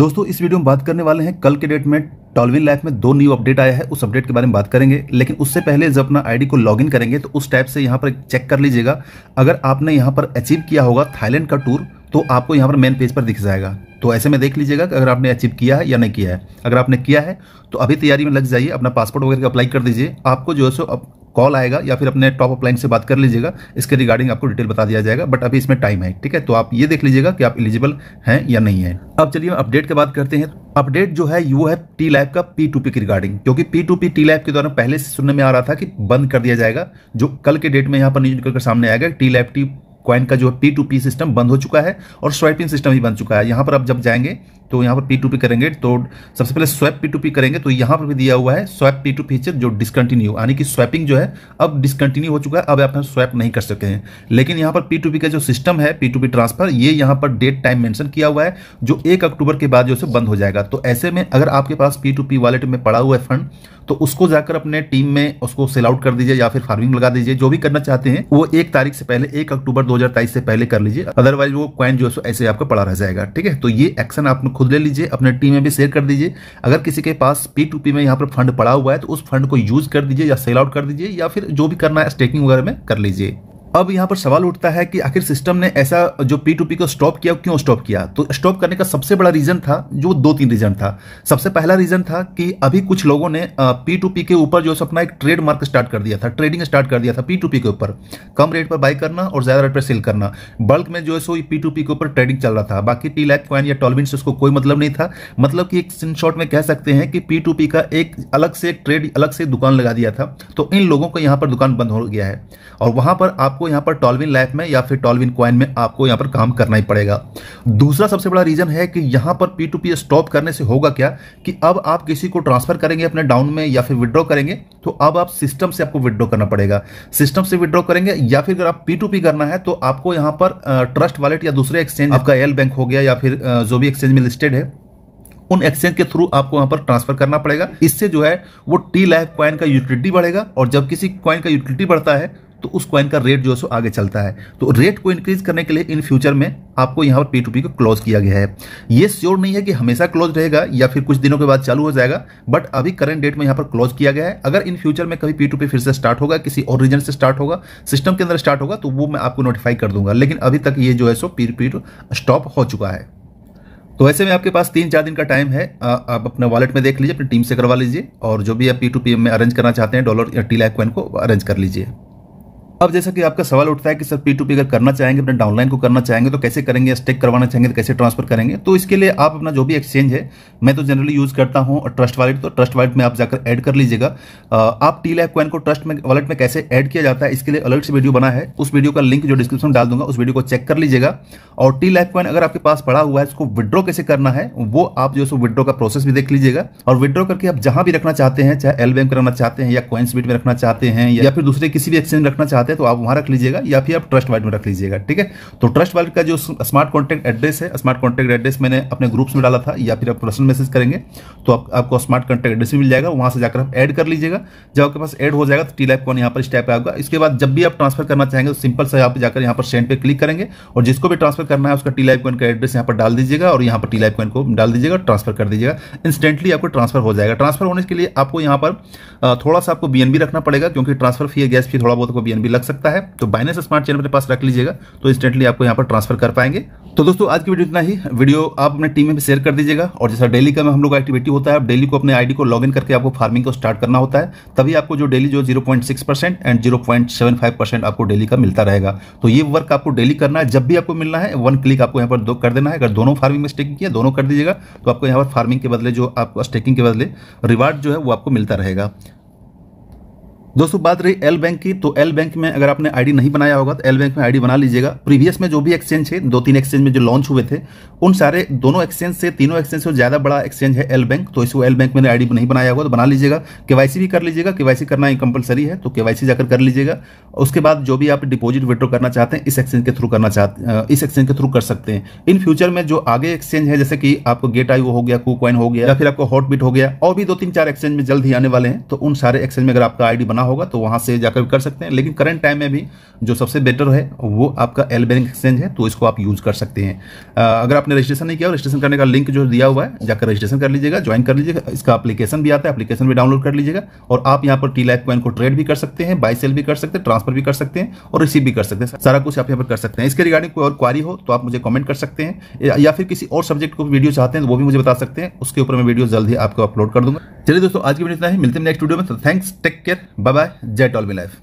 दोस्तों इस वीडियो में बात करने वाले हैं कल के डेट में टॉलविन लाइफ में दो न्यू अपडेट आया है उस अपडेट के बारे में बात करेंगे लेकिन उससे पहले जब अपना आईडी को लॉगिन करेंगे तो उस टाइप से यहाँ पर चेक कर लीजिएगा अगर आपने यहाँ पर अचीव किया होगा थाईलैंड का टूर तो आपको यहाँ पर मेन पेज पर दिख जाएगा तो ऐसे में देख लीजिएगा कि अगर आपने अचीव किया है या नहीं किया है अगर आपने किया है तो अभी तैयारी में लग जाइए अपना पासपोर्ट वगैरह अप्लाई कर दीजिए आपको जो है सो कॉल आएगा या फिर अपने टॉप अपलाइन से बात कर लीजिएगा इसके रिगार्डिंग आपको डिटेल बता दिया जाएगा बट अभी इसमें टाइम है ठीक है तो आप ये देख लीजिएगा कि आप एलिजिबल हैं या नहीं है अब चलिए अपडेट की बात करते हैं अपडेट जो है वो है टी लाइव का पी टू पी की रिगार्डिंग क्योंकि P to P T live के द्वारा पहले से सुनने में आ रहा था कि बंद कर दिया जाएगा जो कल के डेट में यहाँ पर न्यूज निकलकर सामने आएगा टी लाइव टी क्वाइन का जो है पी टू पी सिस्टम बंद हो चुका है और स्वाइपिंग सिस्टम भी बन चुका है यहाँ पर आप जब जाएंगे तो यहाँ पर पी टू पी करेंगे तो सबसे पहले स्वैप पी टू पी करेंगे तो यहाँ पर भी दिया हुआ है स्वैप पी टू फीचर जो डिसकंटिन्यू यानी कि स्वैपिंग जो है अब डिसकंटिन्यू हो चुका है अब आप स्वैप नहीं कर सकते हैं लेकिन यहाँ पर पी टू पी का जो सिस्टम है पी टू पी ट्रांसफर ये यहाँ पर डेट टाइम मैंशन किया हुआ है जो एक अक्टूबर के बाद जो है बंद हो जाएगा तो ऐसे में अगर आपके पास पी टू पी वॉलेट में पड़ा हुआ है फंड तो उसको जाकर अपने टीम में उसको सेल आउट कर दीजिए या फिर फार्मिंग लगा दीजिए जो भी करना चाहते हैं वो एक तारीख से पहले एक अक्टूबर दो से पहले कर लीजिए अदरवाइज वो क्वाइन जो है ऐसे आपका पड़ा रह जाएगा ठीक है तो ये एक्शन आपने खुद ले लीजिए अपने टीम में भी शेयर कर दीजिए अगर किसी के पास पी टू पी में यहाँ पर फंड पड़ा हुआ है तो उस फंड को यूज कर दीजिए या सेल आउट कर दीजिए या फिर जो भी करना है स्टेकिंग वगैरह में कर लीजिए अब यहाँ पर सवाल उठता है कि आखिर सिस्टम ने ऐसा जो पी टू पी को स्टॉप किया क्यों स्टॉप किया तो स्टॉप करने का सबसे बड़ा रीजन था जो दो तीन रीजन था सबसे पहला रीजन था कि अभी कुछ लोगों ने पी टू पी के ऊपर जो अपना एक ट्रेडमार्क स्टार्ट कर दिया था ट्रेडिंग स्टार्ट कर दिया था पी टू पी के ऊपर कम रेट पर बाई करना और ज्यादा रेट पर सेल करना बल्क में जो है सो पी टू पी के ऊपर ट्रेडिंग चल रहा था बाकी टी लैक क्वाइन या टॉलबिन से उसको कोई मतलब नहीं था मतलब कि एक सिन शॉर्ट में कह सकते हैं कि पी टू पी का एक अलग से ट्रेड अलग से दुकान लगा दिया था तो इन लोगों को यहाँ पर दुकान बंद हो गया है और वहां पर आप आपको यहाँ पर टॉलविन लाइफ में या फिर टॉलविन क्वाइन में आपको यहाँ पर काम करना ही पड़ेगा दूसरा सबसे बड़ा रीजन है कि यहाँ पर पी टू पी स्टॉप करने से होगा क्या कि अब आप किसी को ट्रांसफर करेंगे अपने डाउन में या फिर विड्रॉ करेंगे तो अब आप सिस्टम से आपको विड्रॉ करना पड़ेगा सिस्टम से विड्रॉ करेंगे या फिर अगर आप पी टू पी करना है तो आपको यहाँ पर ट्रस्ट वॉलेट या दूसरे एक्सचेंज आपका एल बैंक हो गया या फिर जो भी एक्सचेंज में लिस्टेड है उन एक्सचेंज के थ्रू आपको यहाँ पर ट्रांसफर करना पड़ेगा इससे जो है वो टी लाइफ क्वाइन का यूटिलिटी बढ़ेगा और जब किसी क्वाइन का यूटिलिटी बढ़ता है तो उस क्वाइन का रेट जो है आगे चलता है तो रेट को इंक्रीज करने के लिए इन फ्यूचर में आपको यहाँ पर पी टू पी को क्लोज किया गया है ये श्योर नहीं है कि हमेशा क्लोज रहेगा या फिर कुछ दिनों के बाद चालू हो जाएगा बट अभी करंट डेट में यहाँ पर क्लोज किया गया है अगर इन फ्यूचर में कभी पी टू पी फिर से स्टार्ट होगा किसी और रीजन से स्टार्ट होगा सिस्टम के अंदर स्टार्ट होगा तो वो मैं आपको नोटिफाई कर दूंगा लेकिन अभी तक ये जो है सो पी टू पी स्टॉप हो चुका है तो ऐसे में आपके पास तीन चार दिन का टाइम है आ, आप अपना वॉलेट में देख लीजिए अपनी टीम से करवा लीजिए और जो भी आप पी टू पी में अरेंज करना चाहते हैं डॉलर या टी लाइफ को अरेंज कर लीजिए अब जैसा कि आपका सवाल उठता है कि सर पी टू पी अगर करना चाहेंगे अपने डाउनलाइन को करना चाहेंगे तो कैसे करेंगे स्टेक करवाना चाहेंगे तो कैसे ट्रांसफर करेंगे तो इसके लिए आप अपना जो भी एक्सचेंज है मैं तो जनरली यूज़ करता हूँ और ट्रस्ट वॉलेट तो ट्रस्ट वॉलेट में आप जाकर ऐड कर लीजिएगा आप टी लाइफ क्वन को ट्रस्ट में वॉलेट में कैसे ऐड किया जाता है इसके लिए अलग से वीडियो बना है उस वीडियो का लिंक जो डिस्क्रिप्शन डाल दूंगा उस वीडियो को चेक कर लीजिएगा और टी लाइफ क्वन अगर आपके पास पड़ा हुआ है इसको विड्रॉ कैसे करना है वो आप जो है विड्रॉ का प्रोसेस भी देख लीजिएगा और विड्रॉ करके आप जहां भी रखना चाहते हैं चाहे एल में रखना चाहते हैं या क्वेंस बीट में रखना चाहते हैं या फिर दूसरे किसी भी एक्सचेंज रखना चाहते हैं हैं तो आप वहाँ रख लीजिएगा या फिर आप ट्रस्ट वाइट में रख लीजिएगा ठीक है तो ट्रस्ट वाइट का जो स्मार्ट कॉन्टैक्ट एड्रेस है स्मार्ट कॉन्टैक्ट एड्रेस मैंने अपने ग्रुप्स में डाला था या फिर आप पर्सनल मैसेज करेंगे तो आप, आपको स्मार्ट कॉन्टैक्ट एड्रेस मिल जाएगा वहाँ से जाकर आप एड कर लीजिएगा जब आपके पास एड हो जाएगा तो टी लाइफ कॉन यहाँ पर स्टैप आएगा इसके बाद जब भी आप ट्रांसफर करना चाहेंगे तो सिंपल से आप जाकर यहाँ पर सेंड पर क्लिक करेंगे और जिसको भी ट्रांसफर करना है उसका टी लाइफ कॉन का एड्रेस यहाँ पर डाल दीजिएगा और यहाँ पर टी लाइफ कॉन को डाल दीजिएगा ट्रांसफर कर दीजिएगा इंस्टेंटली आपको ट्रांसफर हो जाएगा ट्रांसफर होने के लिए आपको यहाँ पर थोड़ा सा आपको बी रखना पड़ेगा क्योंकि ट्रांसफर फी गैस फी थोड़ा बहुत को बी भी लग सकता है तो बाइनेंस स्मार्ट चैनल अपने पास रख लीजिएगा तो इंस्टेंटली आपको यहाँ पर ट्रांसफर कर पाएंगे तो दोस्तों आज की वीडियो इतना ही वीडियो आप अपने टीम में भी शेयर कर दीजिएगा और जैसा डेली का हम लोग एक्टिविटी होता है आप डेली को अपने आईडी को लॉगिन करके आपको फार्मिंग को स्टार्ट करना होता है तभी आपको जो डेली जो 0.6 परसेंट एंड 0.75 परसेंट आपको डेली का मिलता रहेगा तो ये वर्क आपको डेली करना है जब भी आपको मिलना है वन क्लिक आपको यहाँ पर दो कर देना है अगर दोनों फार्मिंग में स्टेकिंग किया दोनों कर दीजिएगा तो आपको यहाँ पर फार्मिंग के बदले जो आपको स्टेकिंग के बदले रिवार्ड जो है वो आपको मिलता रहेगा दोस्तों बात रही एल बैंक की तो एल बैंक में अगर आपने आईडी नहीं बनाया होगा तो एल बैंक में आईडी बना लीजिएगा प्रीवियस में जो भी एक्सचेंज है दो तीन एक्सचेंज में जो लॉन्च हुए थे उन सारे दोनों एक्सचेंज से तीनों एक्सचेंज से ज़्यादा बड़ा एक्सचेंज है एल बैंक तो इसको एल बैंक में आई नहीं बनाया होगा तो बना लीजिएगा केवासी भी कर लीजिएगा केवासी करना ही कंपलसरी है तो केवासी जाकर कर लीजिएगा उसके बाद जो भी आप डिपोजिट विड्रो करना चाहते हैं इस एक्सचेंज के थ्रू करना चाहते इस एक्सचेंज के थ्रू कर सकते हैं इन फ्यूचर में जो आगे एक्सचेंज है जैसे कि आपको गेट आई हो गया कू हो गया या फिर आपको हॉटबिट हो गया और भी दो तीन चार एक्सचेंज में जल्द ही आने वाले हैं तो उन सारे एक्सचेंज में अगर आपका आईडी बना करना होगा तो वहाँ से जाकर कर सकते हैं लेकिन करंट टाइम में भी जो सबसे बेटर है वो आपका एल बैंक एक्सचेंज है तो इसको आप यूज़ कर सकते हैं अगर आपने रजिस्ट्रेशन नहीं किया रजिस्ट्रेशन करने का लिंक जो दिया हुआ है जाकर रजिस्ट्रेशन कर लीजिएगा ज्वाइन कर लीजिएगा इसका अपलीकेशन भी आता है अपलीकेशन भी डाउनलोड कर लीजिएगा और आप यहाँ पर टी लाइफ कॉइन को ट्रेड भी कर सकते हैं बाई सेल भी कर सकते हैं ट्रांसफर भी कर सकते हैं और रिसीव भी कर सकते हैं सारा कुछ आप यहाँ पर कर सकते हैं इसके रिगार्डिंग कोई और क्वारी हो तो आप मुझे कमेंट कर सकते हैं या फिर किसी और सब्जेक्ट को वीडियो चाहते हैं तो वो भी मुझे बता सकते हैं उसके ऊपर मैं वीडियो जल्द ही आपको अपलोड कर दूंगा चलिए दोस्तों आज की वीडियो इतना ही मिलते हैं नेक्स्ट वीडियो में तो thanks take care bye bye bye जय टॉल मी लाइफ